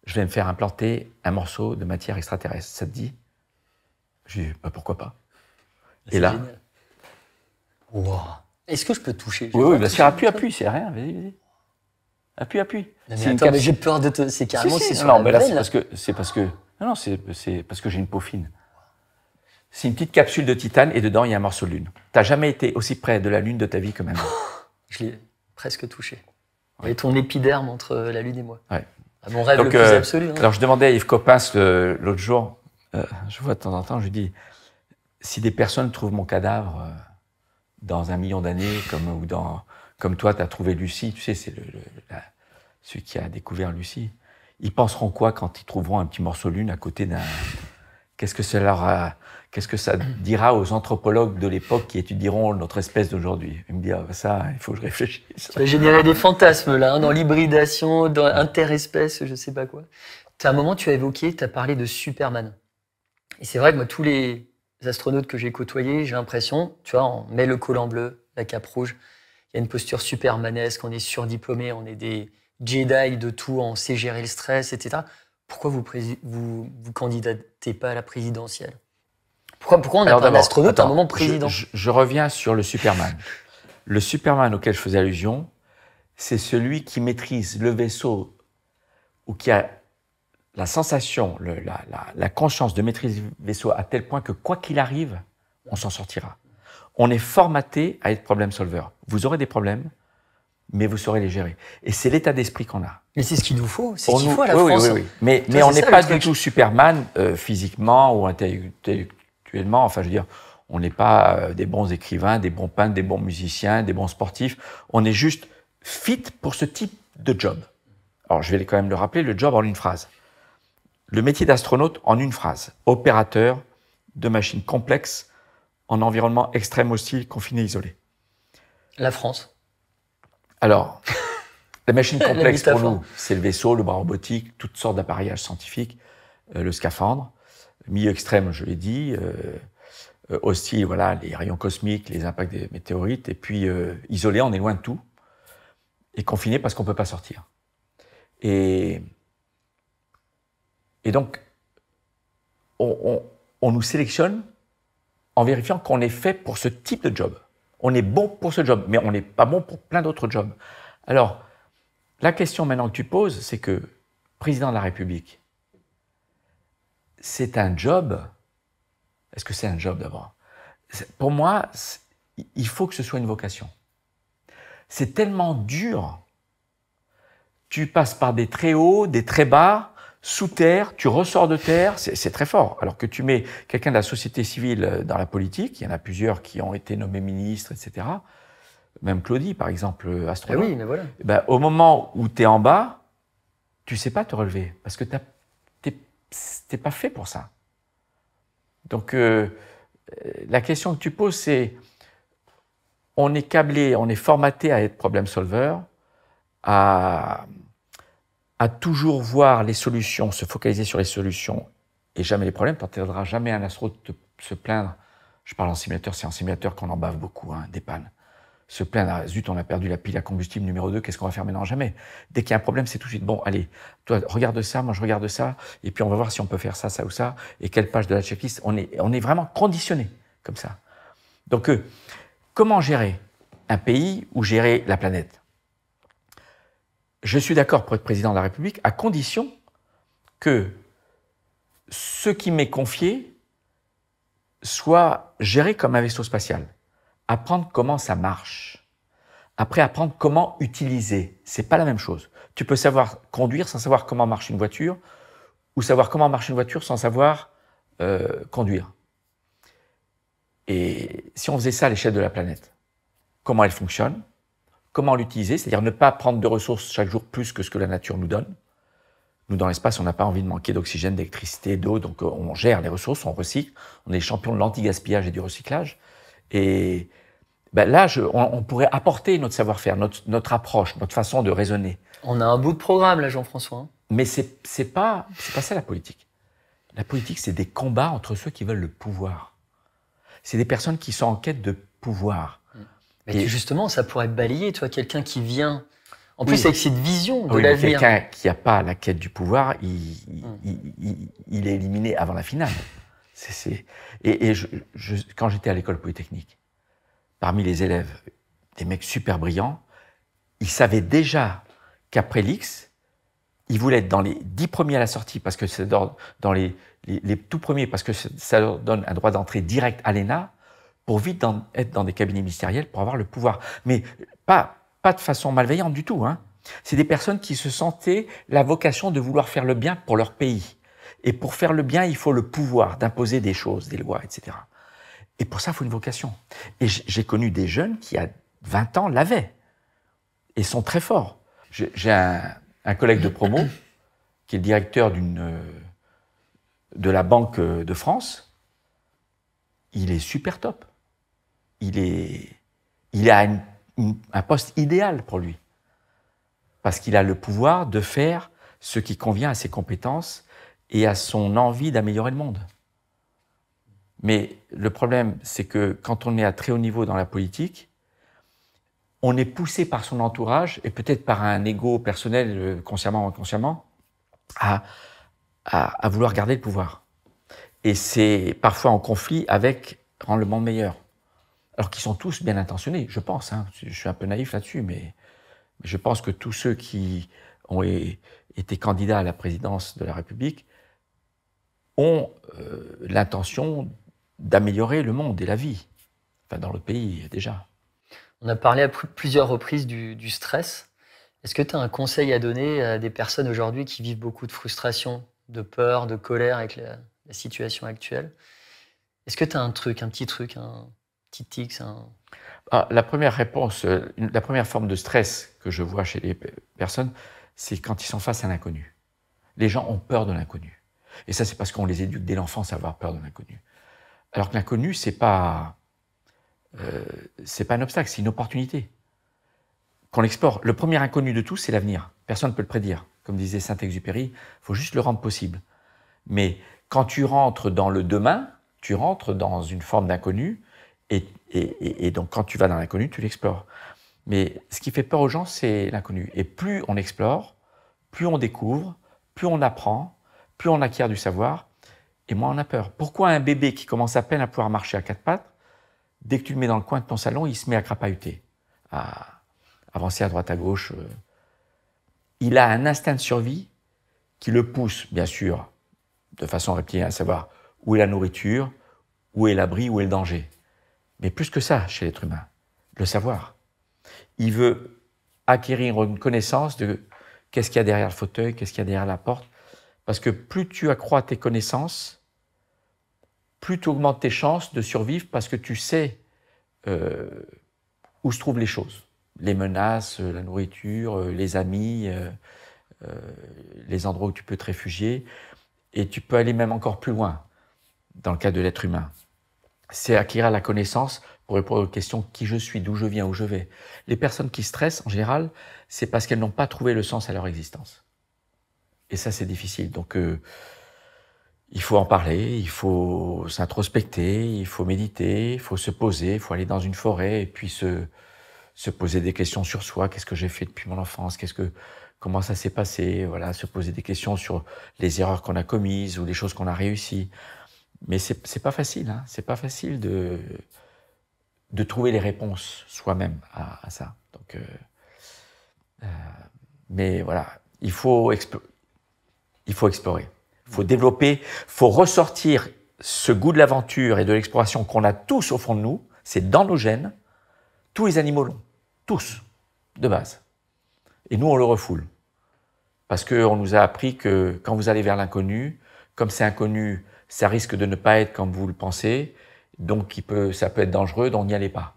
je vais me faire implanter un morceau de matière extraterrestre. Ça te dit Je pas dis, bah, pourquoi pas Et là, Est-ce que je peux toucher Oui, oui bien bah, sûr. Appuie, appuie, c'est rien. Vas-y, vas-y. Appuie, appuie. mais, attends, j'ai peur de te. C'est carrément. c'est non, mais là, parce que c'est parce que ah non, non, c'est parce que j'ai une peau fine. C'est une petite capsule de titane et dedans, il y a un morceau de lune. T'as jamais été aussi près de la lune de ta vie que maintenant. je l'ai presque touché. Et ton épiderme entre la lune et moi. Ah, mon rêve le plus euh, absolu. Hein. Alors, je demandais à Yves Coppens euh, l'autre jour, euh, je vois de temps en temps, je lui dis si des personnes trouvent mon cadavre dans un million d'années, comme toi, tu as trouvé Lucie, tu sais, c'est celui qui a découvert Lucie ils penseront quoi quand ils trouveront un petit morceau de lune à côté d'un. Qu'est-ce que ça Qu'est-ce que ça dira aux anthropologues de l'époque qui étudieront notre espèce d'aujourd'hui Ils me dit, ah, ça, il faut que je réfléchisse. Ça générer des fantasmes, là, hein, dans l'hybridation, dans interespèce, je sais pas quoi. À un moment, tu as évoqué, tu as parlé de Superman. Et c'est vrai que moi, tous les astronautes que j'ai côtoyés, j'ai l'impression, tu vois, on met le collant bleu, la cape rouge, il y a une posture supermanesque, on est surdiplômé, on est des Jedi de tout, en sait gérer le stress, etc. Pourquoi vous vous, vous candidatez pas à la présidentielle pourquoi, pourquoi, on n'a pas un astronaute à un moment président je, reviens sur le Superman. le Superman auquel je faisais allusion, c'est celui qui maîtrise le vaisseau ou qui a la sensation, la, conscience de maîtriser le vaisseau à tel point que quoi qu'il arrive, on s'en sortira. On est formaté à être problème solveur Vous aurez des problèmes, mais vous saurez les gérer. Et c'est l'état d'esprit qu'on a. Mais c'est ce qu'il nous faut, c'est ce qu'il faut à la oui, France. Oui, oui, Mais, mais on n'est pas du tout Superman euh, physiquement ou intellectuellement. Enfin, je veux dire, on n'est pas euh, des bons écrivains, des bons peintres, des bons musiciens, des bons sportifs. On est juste fit pour ce type de job. Alors, je vais quand même le rappeler, le job en une phrase. Le métier d'astronaute en une phrase. Opérateur de machines complexes en environnement extrême hostile, confiné, isolé. La France alors, la machine complexe pour nous, c'est le vaisseau, le bras robotique, toutes sortes d'appareillages scientifiques, euh, le scaphandre, milieu extrême, je l'ai dit, euh, euh, aussi hostile, voilà, les rayons cosmiques, les impacts des météorites, et puis isolé, on est loin de tout, et confiné parce qu'on ne peut pas sortir. Et, et donc, on, on, on nous sélectionne en vérifiant qu'on est fait pour ce type de job. On est bon pour ce job, mais on n'est pas bon pour plein d'autres jobs. Alors, la question maintenant que tu poses, c'est que président de la République, c'est un job. Est-ce que c'est un job d'avoir Pour moi, il faut que ce soit une vocation. C'est tellement dur. Tu passes par des très hauts, des très bas, sous terre, tu ressors de terre, c'est très fort. Alors que tu mets quelqu'un de la société civile euh, dans la politique, il y en a plusieurs qui ont été nommés ministres, etc. Même Claudie, par exemple, euh, astronaute. Ah oui, mais voilà. Eh ben, au moment où tu es en bas, tu sais pas te relever parce que tu n'es pas fait pour ça. Donc, euh, la question que tu poses, c'est on est câblé, on est formaté à être problème solveur à à toujours voir les solutions, se focaliser sur les solutions et jamais les problèmes, tu n'entendras jamais un de se plaindre. Je parle en simulateur, c'est en simulateur qu'on en bave beaucoup, hein, des pannes. Se plaindre, ah, zut, on a perdu la pile à combustible numéro 2, qu'est-ce qu'on va faire maintenant Jamais. Dès qu'il y a un problème, c'est tout de suite, bon, allez, toi, regarde ça, moi, je regarde ça, et puis on va voir si on peut faire ça, ça ou ça, et quelle page de la checklist. On est, on est vraiment conditionné comme ça. Donc, euh, comment gérer un pays ou gérer la planète je suis d'accord pour être président de la République à condition que ce qui m'est confié soit géré comme un vaisseau spatial. Apprendre comment ça marche. Après, apprendre comment utiliser. C'est pas la même chose. Tu peux savoir conduire sans savoir comment marche une voiture, ou savoir comment marche une voiture sans savoir euh, conduire. Et si on faisait ça à l'échelle de la planète, comment elle fonctionne, comment l'utiliser, c'est-à-dire ne pas prendre de ressources chaque jour plus que ce que la nature nous donne. Nous, dans l'espace, on n'a pas envie de manquer d'oxygène, d'électricité, d'eau, donc euh, on gère les ressources, on recycle, on est champion de l'anti-gaspillage et du recyclage. Et ben là, on, pourrait apporter notre savoir-faire, notre, approche, notre façon de raisonner. On a un bout de programme, là, Jean-François. Hein. Mais c'est n'est pas, pas ça la politique. La politique, c'est des combats entre ceux qui veulent le pouvoir. C'est des personnes qui sont en quête de pouvoir. Mais justement, ça pourrait balayer, toi, quelqu'un qui vient. En plus, avec cette vision de l'avenir. Quelqu'un qui n'a pas la quête du pouvoir, hum. il, est éliminé avant la finale. c'est Et, je, quand j'étais à l'école polytechnique, parmi les élèves, des mecs super brillants, ils savaient déjà qu'après l'X, ils voulaient être dans les dix premiers à la sortie, parce que c'est dans, dans les, les, les, tout premiers, parce que ça leur donne un droit d'entrée direct à l'ENA, pour vite être dans des cabinets ministériels pour avoir le pouvoir. Mais pas, pas de façon malveillante du tout. Hein. C'est des personnes qui se sentaient la vocation de vouloir faire le bien pour leur pays. Et pour faire le bien, il faut le pouvoir d'imposer des choses, des lois, etc. Et pour ça, il faut une vocation. Et j'ai connu des jeunes qui, à 20 ans, l'avaient. Et sont très forts. J'ai un, collègue de promo qui est directeur d'une, de la Banque de France. Il est super top il est, il a un poste idéal pour lui. Parce qu'il a le pouvoir de faire ce qui convient à ses compétences et à son envie d'améliorer le monde. Mais le problème, c'est que quand on est à très haut niveau dans la politique, on est poussé par son entourage et peut-être par un ego personnel, euh, consciemment ou inconsciemment, à, à vouloir garder le pouvoir. Et c'est parfois en conflit avec rendre le monde meilleur alors qu'ils sont tous bien intentionnés, je pense. Hein. je suis un peu naïf là-dessus, mais, je pense que tous ceux qui ont été candidats à la présidence de la République ont euh, l'intention d'améliorer le monde et la vie, enfin dans le pays déjà. On a parlé à plusieurs reprises du, stress. Est-ce que tu as un conseil à donner à des personnes aujourd'hui qui vivent beaucoup de frustration, de peur, de colère avec la, situation actuelle Est-ce que tu as un truc, un petit truc, ah, la première réponse, euh, la première forme de stress que je vois chez les personnes, c'est quand ils sont face à l'inconnu. Les gens ont peur de l'inconnu. Et ça, c'est parce qu'on les éduque dès l'enfance à avoir peur de l'inconnu. Alors que l'inconnu, c'est pas, euh, c'est pas un obstacle, c'est une opportunité qu'on explore. Le premier inconnu de tous, c'est l'avenir. Personne ne peut le prédire. Comme disait Saint-Exupéry, il faut juste le rendre possible. Mais quand tu rentres dans le demain, tu rentres dans une forme d'inconnu et, donc, quand tu vas dans l'inconnu, tu l'explores. Mais ce qui fait peur aux gens, c'est l'inconnu. Et plus on explore, plus on découvre, plus on apprend, plus on acquiert du savoir, et moins on a peur. Pourquoi un bébé qui commence à peine à pouvoir marcher à quatre pattes, dès que tu le mets dans le coin de ton salon, il se met à crapahuter, à avancer à droite à gauche euh. Il a un instinct de survie qui le pousse, bien sûr, de façon reptilienne, à savoir où est la nourriture, où est l'abri, où est le danger mais plus que ça chez l'être humain, le savoir. Il veut acquérir une connaissance de qu'est-ce qu'il y a derrière le fauteuil, qu'est-ce qu'il y a derrière la porte, parce que plus tu accrois tes connaissances, plus tu augmentes tes chances de survivre parce que tu sais euh, où se trouvent les choses. Les menaces, la nourriture, euh, les amis, euh, les endroits où tu peux te réfugier. Et tu peux aller même encore plus loin dans le cas de l'être humain c'est acquérir la connaissance pour répondre aux questions qui je suis, d'où je viens, où je vais. Les personnes qui stressent, en général, c'est parce qu'elles n'ont pas trouvé le sens à leur existence. Et ça, c'est difficile. Donc, euh, il faut en parler, il faut s'introspecter, il faut méditer, il faut se poser, il faut aller dans une forêt et puis se, se poser des questions sur soi. Qu'est-ce que j'ai fait depuis mon enfance Qu'est-ce que comment ça s'est passé Voilà, se poser des questions sur les erreurs qu'on a commises ou les choses qu'on a réussies. Mais c'est pas facile, hein. c'est pas facile de, trouver les réponses soi-même à, ça. Donc, euh, euh, mais voilà, il faut, il faut explorer, il faut développer, il faut ressortir ce goût de l'aventure et de l'exploration qu'on a tous au fond de nous, c'est dans nos gènes, tous les animaux l'ont, tous, de base. Et nous, on le refoule. Parce qu'on nous a appris que quand vous allez vers l'inconnu, comme c'est inconnu, ça risque de ne pas être comme vous le pensez, donc peut, ça peut être dangereux, donc n'y allez pas.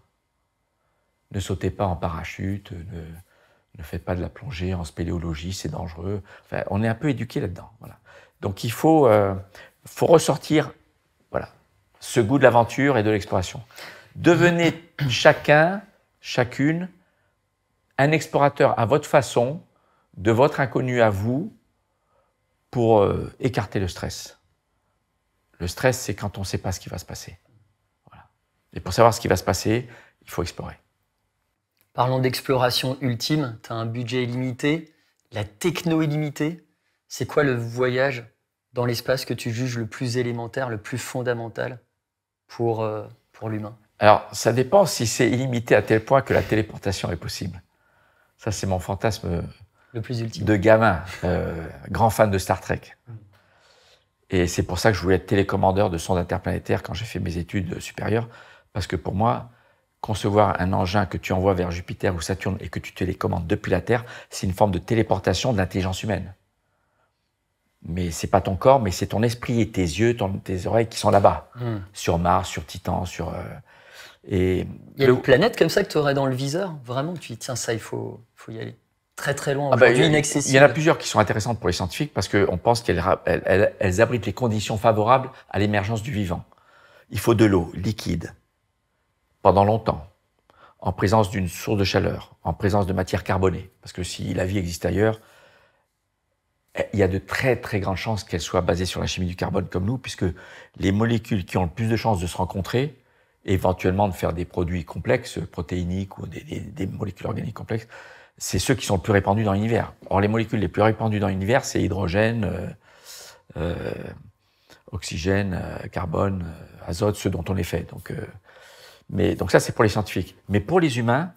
Ne sautez pas en parachute, ne, faites pas de la plongée en spéléologie, c'est dangereux. Enfin, on est un peu éduqué là-dedans. Voilà. Donc il faut, euh, faut ressortir voilà, ce goût de l'aventure et de l'exploration. Devenez chacun, chacune, un explorateur à votre façon, de votre inconnu à vous, pour euh, écarter le stress. Le stress, c'est quand on ne sait pas ce qui va se passer. Et pour savoir ce qui va se passer, il faut explorer. Parlons d'exploration ultime. Tu as un budget illimité, la techno illimitée. C'est quoi le voyage dans l'espace que tu juges le plus élémentaire, le plus fondamental pour, euh, pour l'humain Alors, ça dépend si c'est illimité à tel point que la téléportation est possible. Ça, c'est mon fantasme le plus ultime. de gamin, euh, grand fan de Star Trek. Mm. Et c'est pour ça que je voulais être télécommandeur de sondes interplanétaires quand j'ai fait mes études supérieures, parce que pour moi, concevoir un engin que tu envoies vers Jupiter ou Saturne et que tu télécommandes depuis la Terre, c'est une forme de téléportation de l'intelligence humaine. Mais c'est pas ton corps, mais c'est ton esprit et tes yeux, tes oreilles qui sont là-bas, hmm. sur Mars, sur Titan, sur. Euh, et Il y a une planète comme ça que tu aurais dans le viseur, vraiment, tu dis tiens ça, il faut, faut y aller très très ah bah, Il y en a plusieurs qui sont intéressantes pour les scientifiques parce qu'on pense qu'elles abritent les conditions favorables à l'émergence du vivant. Il faut de l'eau liquide pendant longtemps, en présence d'une source de chaleur, en présence de matière carbonée, parce que si la vie existe ailleurs, eh, il y a de très très grandes chances qu'elle soit basée sur la chimie du carbone comme nous, puisque les molécules qui ont le plus de chances de se rencontrer, éventuellement de faire des produits complexes, protéiniques ou des molécules organiques complexes, c'est ceux qui sont le plus répandus dans l'univers. Or, les molécules les plus répandues dans l'univers, c'est hydrogène, euh, euh, oxygène, euh, carbone, azote, ceux dont on est fait. Donc, mais, donc ça, c'est pour les scientifiques. Mais pour les humains,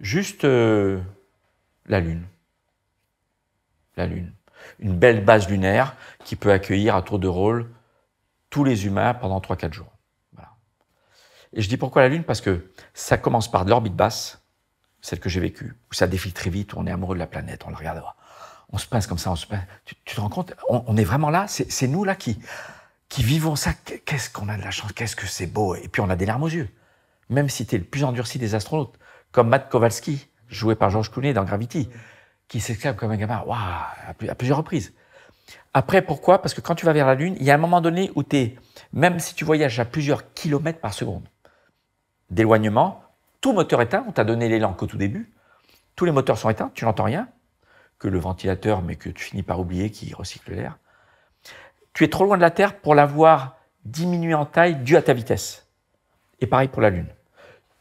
juste la Lune. La Lune. Une belle base lunaire qui peut accueillir à tour de rôle tous les humains pendant 3-4 jours. Et je dis pourquoi la Lune Parce que ça commence par de l'orbite basse, celle que j'ai vécue, où ça défile très vite, où on est amoureux de la planète, on le regarde, on se pince comme ça, on se pince. Tu, te rends compte on, est vraiment là, c'est nous là qui, qui vivons ça. Qu'est-ce qu'on a de la chance, qu'est-ce que c'est beau. Et puis on a des larmes aux yeux, même si tu es le plus endurci des astronautes, comme Matt Kowalski, joué par George Clooney dans Gravity, qui s'exclame comme un gamin, à plusieurs reprises. Après, pourquoi Parce que quand tu vas vers la Lune, il y a un moment donné où tu es, même si tu voyages à plusieurs kilomètres par seconde d'éloignement, moteur éteint, on t'a donné l'élan qu'au tout début, tous les moteurs sont éteints, tu n'entends rien, que le ventilateur, mais que tu finis par oublier qui recycle l'air. Tu es trop loin de la Terre pour l'avoir diminué en taille dû à ta vitesse. Et pareil pour la Lune.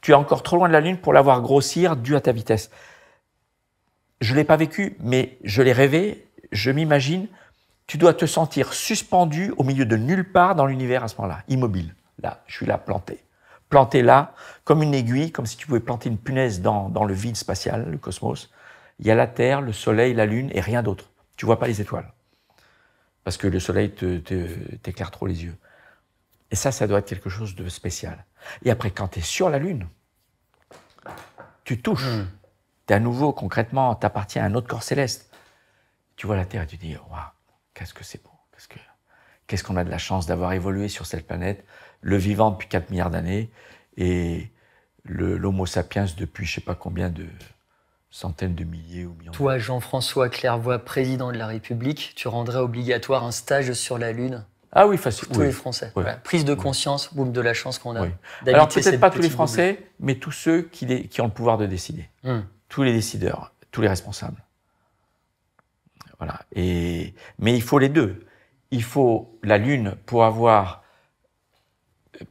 Tu es encore trop loin de la Lune pour l'avoir grossir dû à ta vitesse. Je ne l'ai pas vécu, mais je l'ai rêvé, je m'imagine, tu dois te sentir suspendu au milieu de nulle part dans l'univers à ce moment-là, immobile. Là, je suis là planté planté là, comme une aiguille, comme si tu pouvais planter une punaise dans, le vide spatial, le cosmos. Il y a la Terre, le Soleil, la Lune et rien d'autre. Tu vois pas les étoiles. Parce que le Soleil t'éclaire trop les yeux. Et ça, ça doit être quelque chose de spécial. Et après, quand tu es sur la Lune, tu touches. tu hmm. Tu à nouveau, concrètement, tu appartiens à un autre corps céleste. Tu vois la Terre et tu dis, waouh, qu'est-ce que c'est beau. Qu'est-ce qu'on a de la chance d'avoir évolué sur cette planète le vivant depuis 4 milliards d'années et l'homo sapiens depuis je ne sais pas combien de centaines de milliers ou millions. Toi, Jean-François Clairvoy, président de la République, tu rendrais obligatoire un stage sur la Lune ah oui, facile. tous les Français. Prise de conscience, boum, de la chance qu'on a. Oui. Alors peut-être pas tous les Français, mais tous ceux qui, qui, ont le pouvoir de décider. Hmm. Tous les décideurs, tous les responsables. Voilà. Et, mais il faut les deux. Il faut la Lune pour avoir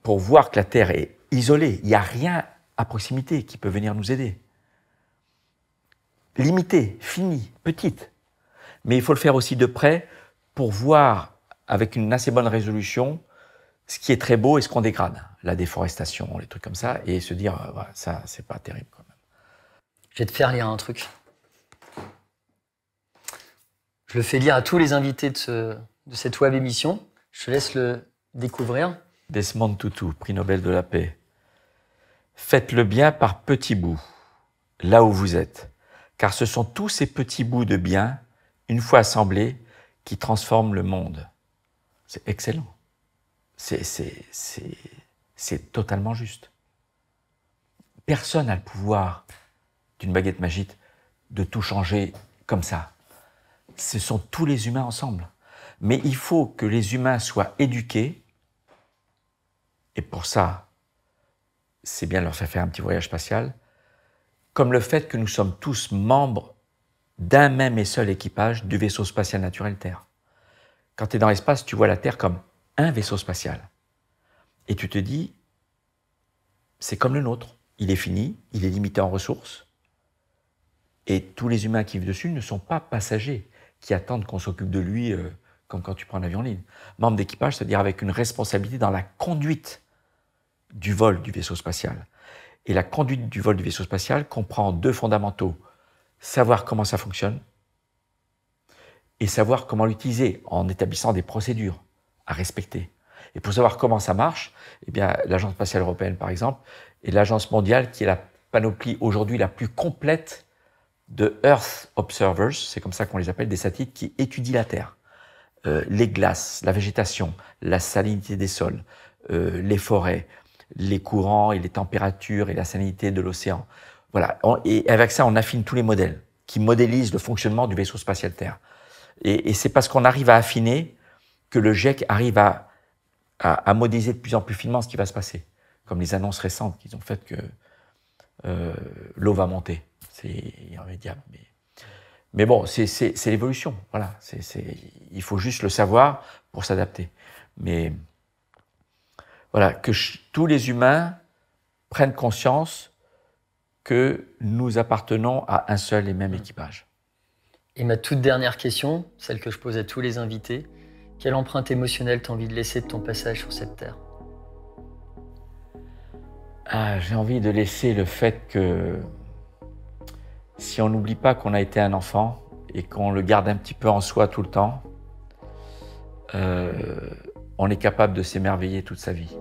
pour voir que la Terre est isolée. Il n'y a rien à proximité qui peut venir nous aider. Limité, finie, petite. Mais il faut le faire aussi de près pour voir avec une assez bonne résolution ce qui est très beau et ce qu'on dégrade. La déforestation, les trucs comme ça, et se dire, euh, ça, c'est pas terrible quand même. Je vais te faire lire un truc. Je le fais lire à tous les invités de, de cette web émission. Je te laisse le découvrir. Desmond Tutu, prix Nobel de la paix. Faites le bien par petits bouts, là où vous êtes, car ce sont tous ces petits bouts de bien, une fois assemblés, qui transforment le monde. C'est excellent. C'est totalement juste. Personne n'a le pouvoir d'une baguette magique de tout changer comme ça. Ce sont tous les humains ensemble. Mais il faut que les humains soient éduqués et pour ça, c'est bien de leur faire faire un petit voyage spatial, comme le fait que nous sommes tous membres d'un même et seul équipage du vaisseau spatial naturel Terre. Quand tu es dans l'espace, tu vois la Terre comme un vaisseau spatial. Et tu te dis, c'est comme le nôtre. Il est fini, il est limité en ressources. Et tous les humains qui vivent dessus ne sont pas passagers qui attendent qu'on s'occupe de lui euh, comme quand tu prends un avion en ligne. Membre d'équipage, c'est-à-dire avec une responsabilité dans la conduite du vol du vaisseau spatial. Et la conduite du vol du vaisseau spatial comprend deux fondamentaux. Savoir comment ça fonctionne et savoir comment l'utiliser en établissant des procédures à respecter. Et pour savoir comment ça marche, eh bien, l'Agence spatiale européenne, par exemple, et l'Agence mondiale, qui est la panoplie aujourd'hui la plus complète de Earth Observers, c'est comme ça qu'on les appelle, des satellites qui étudient la Terre. Euh, les glaces, la végétation, la salinité des sols, euh, les forêts, les courants et les températures et la salinité de l'océan. Voilà. Et avec ça, on affine tous les modèles qui modélisent le fonctionnement du vaisseau spatial Terre. Et, c'est parce qu'on arrive à affiner que le GEC arrive à, modéliser de plus en plus finement ce qui va se passer, comme les annonces récentes qu'ils ont faites que euh, l'eau va monter. C'est irrémédiable. Mais, mais bon, c'est l'évolution. Voilà. c'est il faut juste le savoir pour s'adapter. Mais voilà, que tous les humains prennent conscience que nous appartenons à un seul et même mm. équipage. Et ma toute dernière question, celle que je pose à tous les invités, quelle empreinte émotionnelle t'as envie de laisser de ton passage sur cette terre ah, J'ai envie de laisser le fait que si on n'oublie pas qu'on a été un enfant et qu'on le garde un petit peu en soi tout le temps, euh, on est capable de s'émerveiller toute sa vie.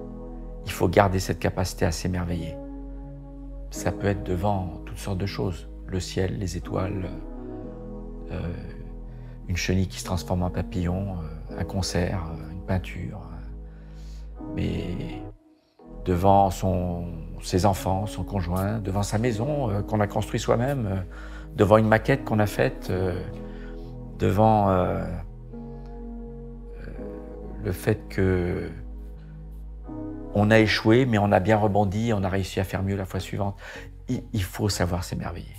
Il faut garder cette capacité à s'émerveiller. Ça peut être devant toutes sortes de choses, le ciel, les étoiles, euh, une chenille qui se transforme en papillon, euh, un concert, euh, une peinture. Mais devant son, ses enfants, son conjoint, devant sa maison qu'on a construite soi-même, devant une maquette qu'on a faite, devant le fait qu'on a échoué, mais on a bien rebondi, on a réussi à faire mieux la fois suivante. Il faut savoir s'émerveiller.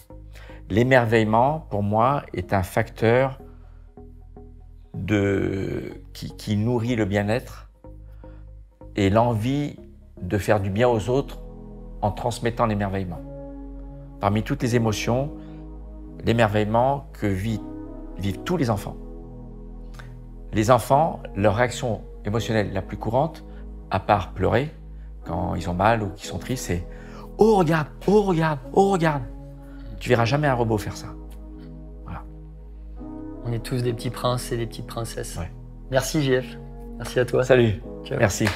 L'émerveillement, pour moi, est un facteur de... qui, nourrit le bien-être et l'envie de faire du bien aux autres en transmettant l'émerveillement. Parmi toutes les émotions, l'émerveillement que vivent tous les enfants, les enfants, leur réaction émotionnelle la plus courante, à part pleurer, quand ils ont mal ou qu'ils sont tristes, c'est Oh regarde, oh regarde, oh regarde. Tu verras jamais un robot faire ça. On est tous des petits princes et des petites princesses. Merci JF. Merci à toi. Salut. Merci.